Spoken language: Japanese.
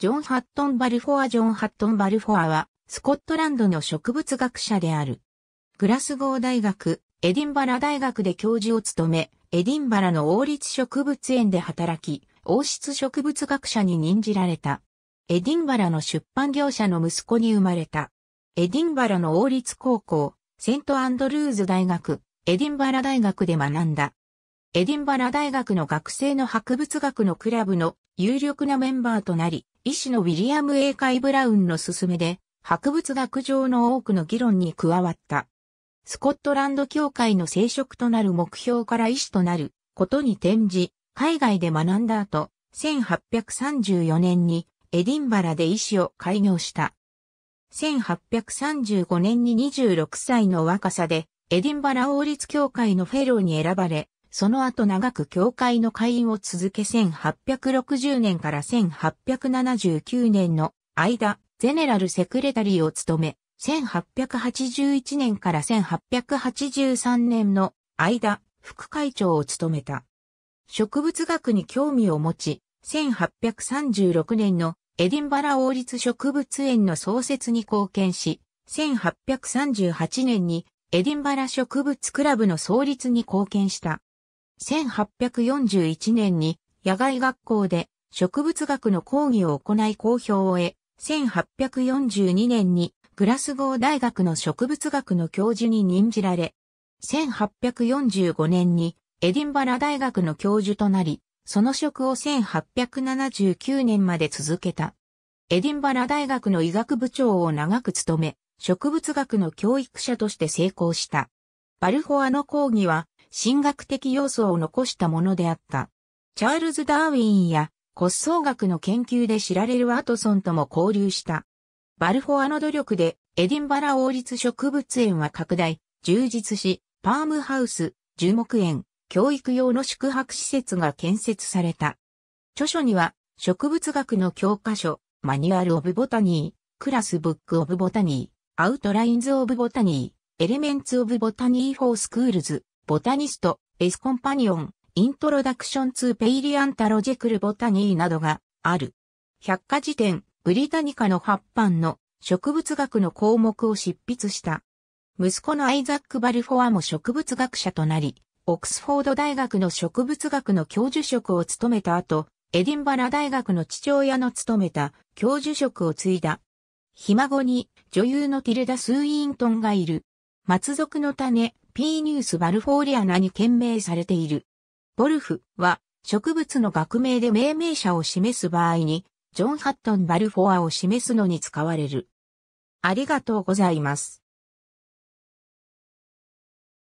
ジョン・ハットン・バルフォア・ジョン・ハットン・バルフォアは、スコットランドの植物学者である。グラスゴー大学、エディンバラ大学で教授を務め、エディンバラの王立植物園で働き、王室植物学者に任じられた。エディンバラの出版業者の息子に生まれた。エディンバラの王立高校、セントアンドルーズ大学、エディンバラ大学で学んだ。エディンバラ大学の学生の博物学のクラブの有力なメンバーとなり、医師のウィリアム・エーカイ・ブラウンの勧めで、博物学上の多くの議論に加わった。スコットランド協会の聖職となる目標から医師となることに転じ、海外で学んだ後、1834年にエディンバラで医師を開業した。1835年に26歳の若さで、エディンバラ王立協会のフェローに選ばれ、その後長く教会の会員を続け1860年から1879年の間、ゼネラルセクレタリーを務め、1881年から1883年の間、副会長を務めた。植物学に興味を持ち、1836年のエディンバラ王立植物園の創設に貢献し、1838年にエディンバラ植物クラブの創立に貢献した。1841年に野外学校で植物学の講義を行い公表を得、1842年にグラスゴー大学の植物学の教授に任じられ、1845年にエディンバラ大学の教授となり、その職を1879年まで続けた。エディンバラ大学の医学部長を長く務め、植物学の教育者として成功した。バルフォアの講義は神学的要素を残したものであった。チャールズ・ダーウィンや骨葬学の研究で知られるワトソンとも交流した。バルフォアの努力でエディンバラ王立植物園は拡大、充実し、パームハウス、樹木園、教育用の宿泊施設が建設された。著書には植物学の教科書、マニュアル・オブ・ボタニー、クラス・ブック・オブ・ボタニー、アウトラインズ・オブ・ボタニー、エレメンツ・オブ・ボタニー・フォー・スクールズ、ボタニスト、エスコンパニオン、イントロダクション2ペイリアンタロジェクルボタニーなどがある。百科事典、ブリタニカの発版の植物学の項目を執筆した。息子のアイザック・バルフォアも植物学者となり、オックスフォード大学の植物学の教授職を務めた後、エディンバラ大学の父親の務めた教授職を継いだ。ひ孫に女優のティルダ・スーイントンがいる。松族の種、P ニュースバルフォーリアナに懸命されている。ボルフは植物の学名で命名者を示す場合に、ジョン・ハットン・バルフォアを示すのに使われる。ありがとうございます。